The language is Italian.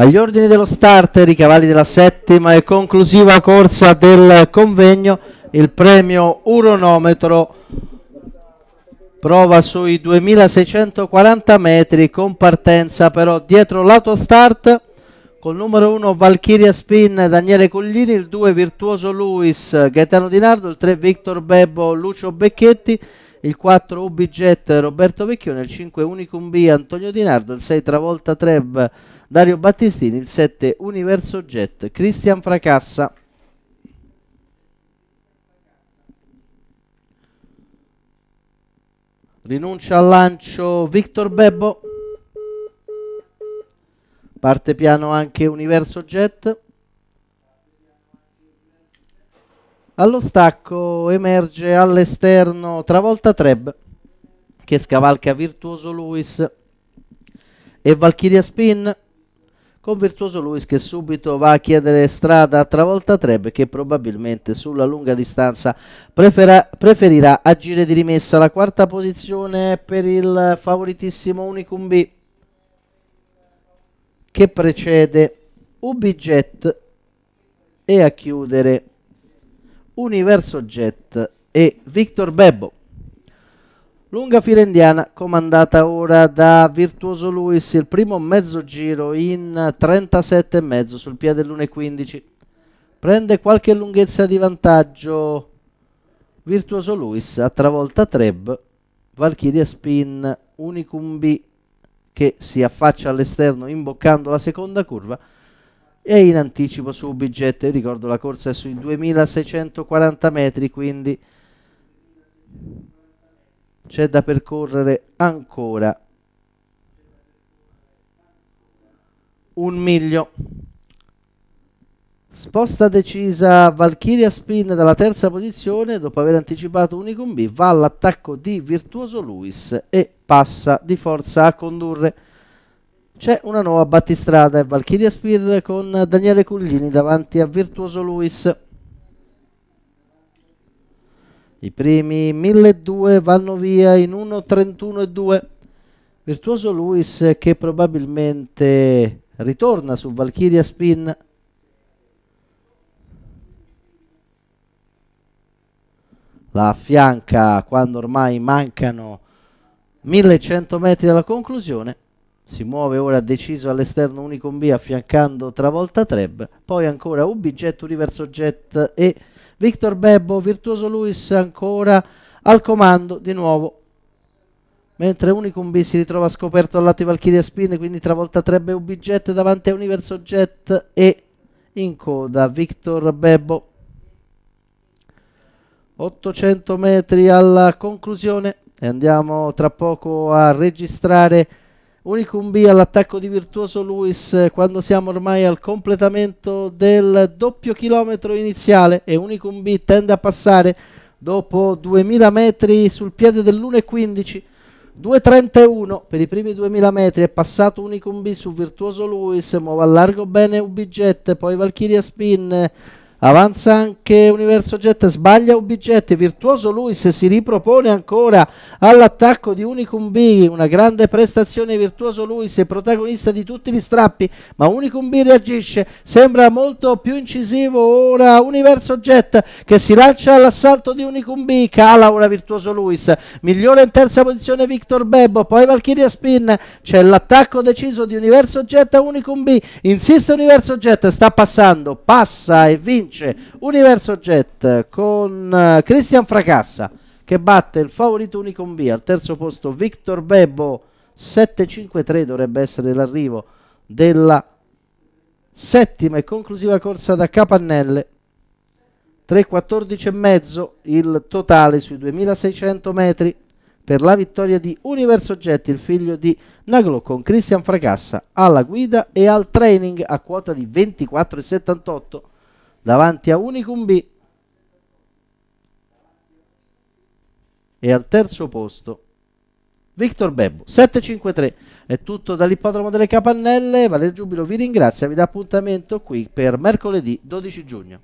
Agli ordini dello starter i cavalli della settima e conclusiva corsa del convegno, il premio Uronometro prova sui 2640 metri con partenza però dietro l'autostart col numero 1 Valchiria Spin Daniele Cuglini, il 2 Virtuoso Luis Gaetano Di Nardo, il 3 Victor Bebbo Lucio Becchetti il 4 Ubiget Roberto Vecchione, il 5 Unicum B Antonio Di Nardo, il 6 Travolta Treb Dario Battistini, il 7 Universo Jet Cristian Fracassa. Rinuncia al lancio Victor Bebbo. Parte piano anche Universo Jet. Allo stacco emerge all'esterno travolta Treb che scavalca Virtuoso Luis e Valkyria Spin con Virtuoso Luis che subito va a chiedere strada a travolta Treb che probabilmente sulla lunga distanza preferirà agire di rimessa. La quarta posizione è per il favoritissimo Unicum B che precede UbiJet e a chiudere Universo Jet e Victor Bebbo. Lunga fila indiana comandata ora da Virtuoso Luis, il primo mezzo giro in 37,5 sul piede dell'1,15. Prende qualche lunghezza di vantaggio Virtuoso Luis, a travolta Treb, Valkyria Spin, Unicumbi che si affaccia all'esterno imboccando la seconda curva e in anticipo su Ubijet. Ricordo la corsa è sui 2640 metri, quindi c'è da percorrere ancora un miglio. Sposta decisa Valkyria Spin dalla terza posizione dopo aver anticipato Unicum B, va all'attacco di Virtuoso Luis e passa di forza a condurre. C'è una nuova battistrada e Valkyria Spear con Daniele Cuglini davanti a Virtuoso Luis. I primi 1.200 vanno via in 1.31.2. Virtuoso Luis che probabilmente ritorna su Valkyria Spin. La affianca quando ormai mancano 1100 metri alla conclusione si muove ora deciso all'esterno Unicombi affiancando travolta Treb, poi ancora Ubiget, Universo Jet e Victor Bebbo, Virtuoso Luis ancora al comando di nuovo. Mentre Unicombi si ritrova scoperto al lato di Valkyria Spin, quindi travolta Treb e Ubiget davanti a Universo Jet e in coda Victor Bebbo. 800 metri alla conclusione e andiamo tra poco a registrare Unicum B all'attacco di Virtuoso Luis eh, quando siamo ormai al completamento del doppio chilometro iniziale e B tende a passare dopo 2000 metri sul piede dell'1.15 2.31 per i primi 2000 metri è passato Unicum B su Virtuoso Luis muove a largo bene Ubiget poi Valchiria Spin Avanza anche Universo Jet, sbaglia Ubigetti, virtuoso lui se si ripropone ancora all'attacco di Unicum B, una grande prestazione virtuoso lui se protagonista di tutti gli strappi, ma Unicum B reagisce, sembra molto più incisivo ora Universo Jet che si lancia all'assalto di Unicum B, cala ora virtuoso Luis, migliore in terza posizione Victor Bebbo, poi Valchiria Spin, c'è l'attacco deciso di Universo Jet a Unicum B, insiste Universo Jet, sta passando, passa e vince vince Universo Jet con eh, Cristian Fracassa che batte il favorito Unicum B al terzo posto Victor Bebbo 7-5-3 dovrebbe essere l'arrivo della settima e conclusiva corsa da Capannelle 3-14,5 il totale sui 2600 metri per la vittoria di Universo Jet, il figlio di Naglo con Cristian Fracassa alla guida e al training a quota di 24,78 davanti a Unicumbi e al terzo posto Victor Bebbo 753 è tutto dall'ippodromo delle Capannelle Valerio Giubilo vi ringrazia vi dà appuntamento qui per mercoledì 12 giugno